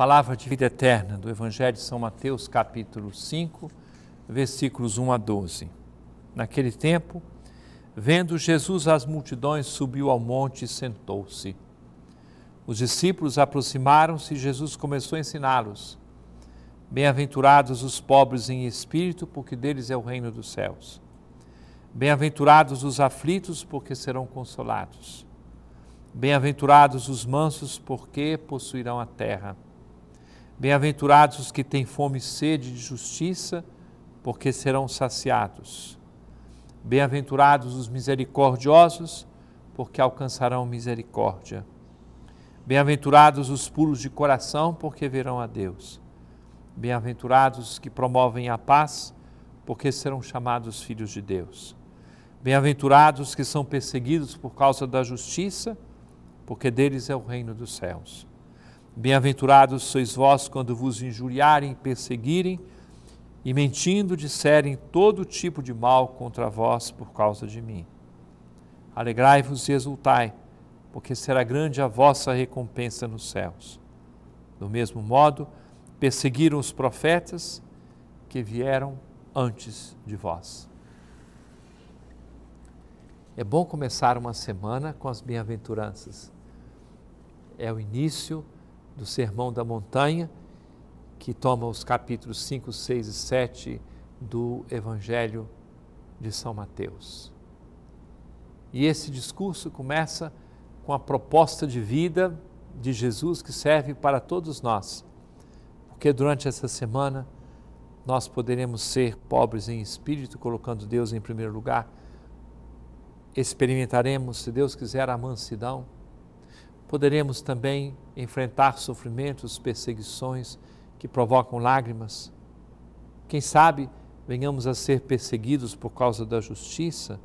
palavra de vida eterna do Evangelho de São Mateus, capítulo 5, versículos 1 a 12. Naquele tempo, vendo Jesus as multidões, subiu ao monte e sentou-se. Os discípulos aproximaram-se e Jesus começou a ensiná-los. Bem-aventurados os pobres em espírito, porque deles é o reino dos céus. Bem-aventurados os aflitos, porque serão consolados. Bem-aventurados os mansos, porque possuirão a terra. Bem-aventurados os que têm fome e sede de justiça, porque serão saciados. Bem-aventurados os misericordiosos, porque alcançarão misericórdia. Bem-aventurados os puros de coração, porque verão a Deus. Bem-aventurados os que promovem a paz, porque serão chamados filhos de Deus. Bem-aventurados os que são perseguidos por causa da justiça, porque deles é o reino dos céus. Bem-aventurados sois vós quando vos injuriarem, perseguirem e mentindo disserem todo tipo de mal contra vós por causa de mim. Alegrai-vos e exultai, porque será grande a vossa recompensa nos céus. Do mesmo modo, perseguiram os profetas que vieram antes de vós. É bom começar uma semana com as bem-aventuranças. É o início do Sermão da Montanha, que toma os capítulos 5, 6 e 7 do Evangelho de São Mateus. E esse discurso começa com a proposta de vida de Jesus que serve para todos nós, porque durante essa semana nós poderemos ser pobres em espírito, colocando Deus em primeiro lugar, experimentaremos, se Deus quiser, a mansidão Poderemos também enfrentar sofrimentos, perseguições que provocam lágrimas. Quem sabe venhamos a ser perseguidos por causa da justiça.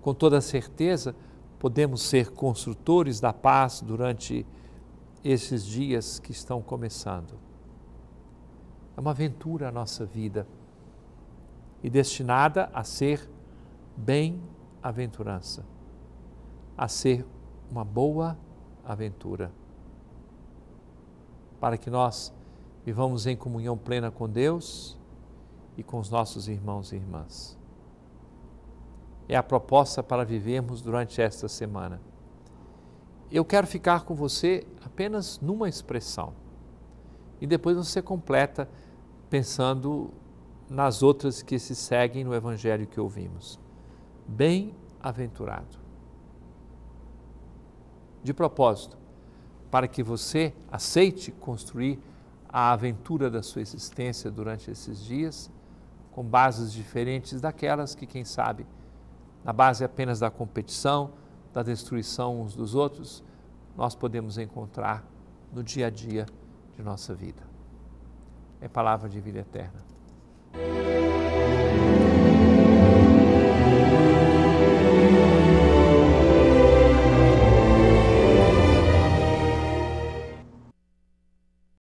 Com toda certeza, podemos ser construtores da paz durante esses dias que estão começando. É uma aventura a nossa vida e destinada a ser bem-aventurança, a ser uma boa aventura. Para que nós vivamos em comunhão plena com Deus e com os nossos irmãos e irmãs. É a proposta para vivermos durante esta semana. Eu quero ficar com você apenas numa expressão e depois você completa pensando nas outras que se seguem no evangelho que ouvimos. Bem-aventurado de propósito, para que você aceite construir a aventura da sua existência durante esses dias, com bases diferentes daquelas que, quem sabe, na base apenas da competição, da destruição uns dos outros, nós podemos encontrar no dia a dia de nossa vida. É palavra de vida eterna.